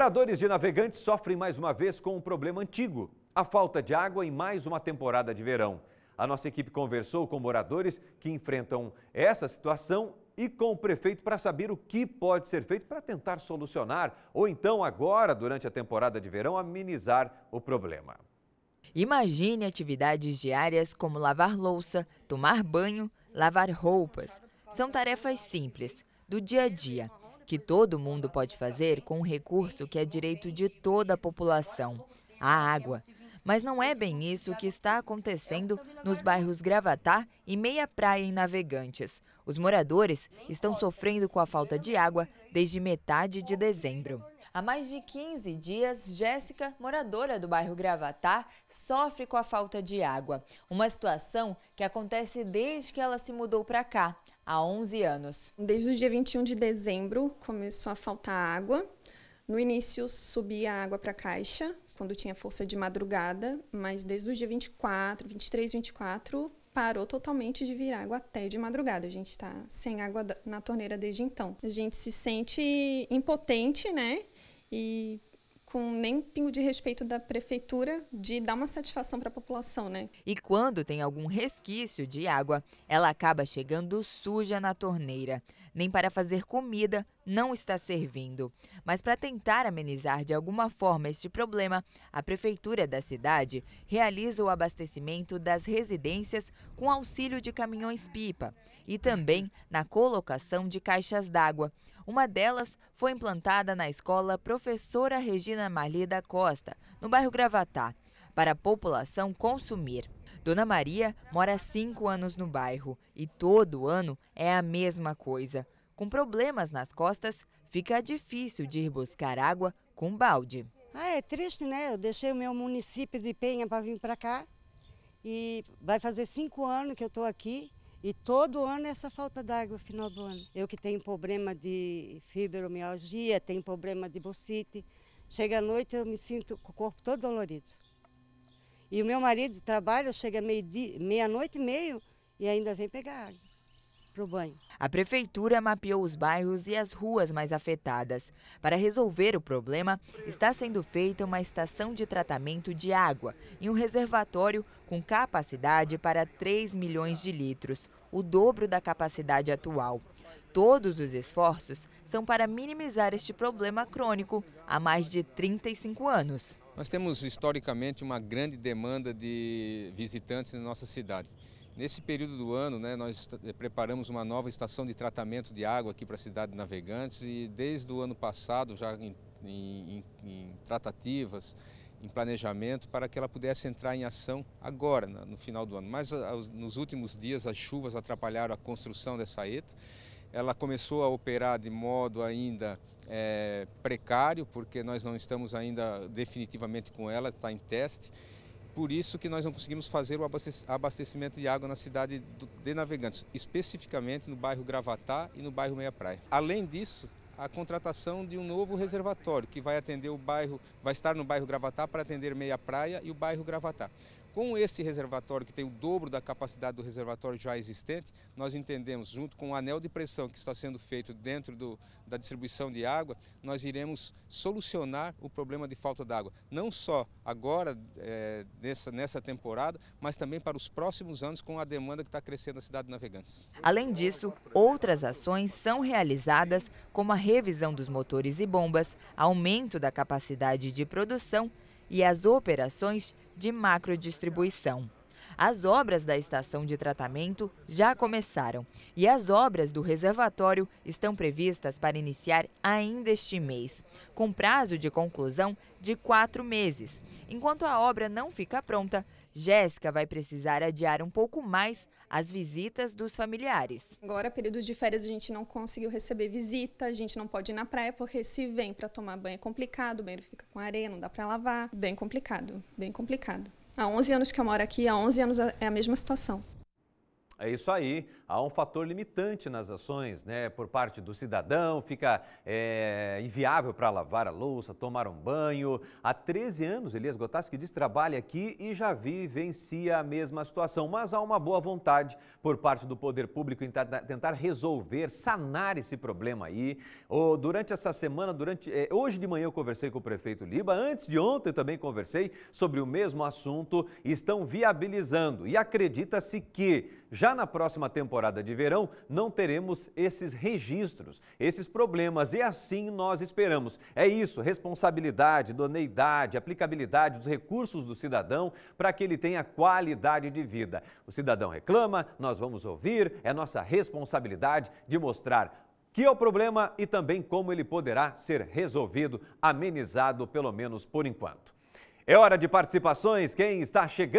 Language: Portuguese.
Moradores de Navegantes sofrem mais uma vez com um problema antigo: a falta de água em mais uma temporada de verão. A nossa equipe conversou com moradores que enfrentam essa situação e com o prefeito para saber o que pode ser feito para tentar solucionar ou então agora, durante a temporada de verão, amenizar o problema. Imagine atividades diárias como lavar louça, tomar banho, lavar roupas. São tarefas simples, do dia a dia, que todo mundo pode fazer com um recurso que é direito de toda a população, a água. Mas não é bem isso que está acontecendo nos bairros Gravatá e Meia Praia em Navegantes. Os moradores estão sofrendo com a falta de água desde metade de dezembro. Há mais de 15 dias, Jéssica, moradora do bairro Gravatá, sofre com a falta de água. Uma situação que acontece desde que ela se mudou para cá, há 11 anos. Desde o dia 21 de dezembro começou a faltar água. No início subia a água para a caixa, quando tinha força de madrugada, mas desde o dia 24, 23, 24 parou totalmente de vir água até de madrugada. A gente está sem água na torneira desde então. A gente se sente impotente, né? E com nem pingo de respeito da prefeitura de dar uma satisfação para a população, né? E quando tem algum resquício de água, ela acaba chegando suja na torneira. Nem para fazer comida não está servindo. Mas para tentar amenizar de alguma forma este problema, a prefeitura da cidade realiza o abastecimento das residências com auxílio de caminhões-pipa e também na colocação de caixas d'água uma delas foi implantada na escola Professora Regina Marlida Costa, no bairro Gravatá, para a população consumir. Dona Maria mora há cinco anos no bairro e todo ano é a mesma coisa. Com problemas nas costas, fica difícil de ir buscar água com balde. Ah, é triste, né? Eu deixei o meu município de Penha para vir para cá e vai fazer cinco anos que eu estou aqui e todo ano é essa falta d'água, no final do ano. Eu que tenho problema de fibromialgia, tenho problema de bocite. Chega à noite eu me sinto com o corpo todo dolorido. E o meu marido trabalha, chega meia-noite e meio e ainda vem pegar água para o banho. A prefeitura mapeou os bairros e as ruas mais afetadas. Para resolver o problema, está sendo feita uma estação de tratamento de água e um reservatório com capacidade para 3 milhões de litros, o dobro da capacidade atual. Todos os esforços são para minimizar este problema crônico há mais de 35 anos. Nós temos historicamente uma grande demanda de visitantes na nossa cidade. Nesse período do ano, né, nós eh, preparamos uma nova estação de tratamento de água aqui para a cidade de Navegantes e desde o ano passado, já em, em, em tratativas, em planejamento, para que ela pudesse entrar em ação agora, no final do ano. Mas nos últimos dias as chuvas atrapalharam a construção dessa ETA ela começou a operar de modo ainda é, precário, porque nós não estamos ainda definitivamente com ela, está em teste por isso que nós não conseguimos fazer o abastecimento de água na cidade de Navegantes, especificamente no bairro Gravatá e no bairro Meia Praia. Além disso, a contratação de um novo reservatório que vai atender o bairro, vai estar no bairro Gravatá para atender Meia Praia e o bairro Gravatá. Com esse reservatório, que tem o dobro da capacidade do reservatório já existente, nós entendemos, junto com o anel de pressão que está sendo feito dentro do, da distribuição de água, nós iremos solucionar o problema de falta d'água. Não só agora, é, nessa, nessa temporada, mas também para os próximos anos, com a demanda que está crescendo na cidade de Navegantes. Além disso, outras ações são realizadas, como a revisão dos motores e bombas, aumento da capacidade de produção e as operações de macrodistribuição. As obras da estação de tratamento já começaram e as obras do reservatório estão previstas para iniciar ainda este mês, com prazo de conclusão de quatro meses. Enquanto a obra não fica pronta, Jéssica vai precisar adiar um pouco mais as visitas dos familiares. Agora, período de férias, a gente não conseguiu receber visita, a gente não pode ir na praia, porque se vem para tomar banho é complicado, o banheiro fica com areia, não dá para lavar. Bem complicado, bem complicado. Há 11 anos que eu moro aqui, há 11 anos é a mesma situação. É isso aí. Há um fator limitante nas ações, né? Por parte do cidadão, fica é, inviável para lavar a louça, tomar um banho. Há 13 anos, Elias Gotaski diz trabalha aqui e já vivencia a mesma situação. Mas há uma boa vontade por parte do poder público em tentar resolver, sanar esse problema aí. Ou durante essa semana, durante é, hoje de manhã eu conversei com o prefeito Liba. Antes de ontem também conversei sobre o mesmo assunto. Estão viabilizando e acredita-se que já na próxima temporada de verão, não teremos esses registros, esses problemas, e assim nós esperamos. É isso, responsabilidade, idoneidade, aplicabilidade dos recursos do cidadão para que ele tenha qualidade de vida. O cidadão reclama, nós vamos ouvir, é nossa responsabilidade de mostrar que é o problema e também como ele poderá ser resolvido, amenizado, pelo menos por enquanto. É hora de participações, quem está chegando.